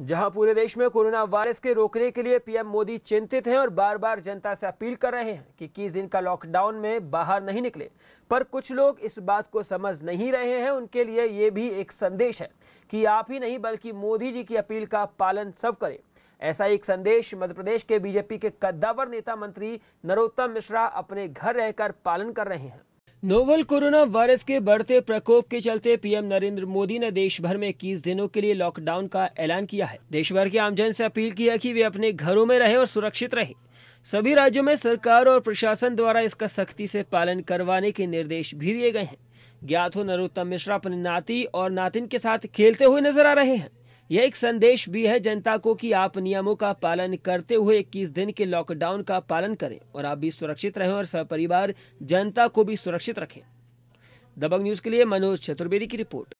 जहां पूरे देश में कोरोना वायरस के रोकने के लिए पीएम मोदी चिंतित हैं और बार बार जनता से अपील कर रहे हैं कि किस दिन का लॉकडाउन में बाहर नहीं निकले पर कुछ लोग इस बात को समझ नहीं रहे हैं उनके लिए ये भी एक संदेश है कि आप ही नहीं बल्कि मोदी जी की अपील का पालन सब करें ऐसा एक संदेश मध्य प्रदेश के बीजेपी के कद्दावर नेता मंत्री नरोत्तम मिश्रा अपने घर रहकर पालन कर रहे हैं नोवल कोरोना वायरस के बढ़ते प्रकोप के चलते पीएम नरेंद्र मोदी ने देश भर में इक्कीस दिनों के लिए लॉकडाउन का ऐलान किया है देश भर के आमजन से अपील की है कि वे अपने घरों में रहें और सुरक्षित रहें सभी राज्यों में सरकार और प्रशासन द्वारा इसका सख्ती से पालन करवाने के निर्देश भी दिए गए हैं ज्ञात हो नरोत्तम मिश्रा अपने नाती और नातिन के साथ खेलते हुए नजर आ रहे हैं यह एक संदेश भी है जनता को कि आप नियमों का पालन करते हुए 21 दिन के लॉकडाउन का पालन करें और आप भी सुरक्षित रहें और सपरिवार जनता को भी सुरक्षित रखें दबंग न्यूज के लिए मनोज चतुर्वेदी की रिपोर्ट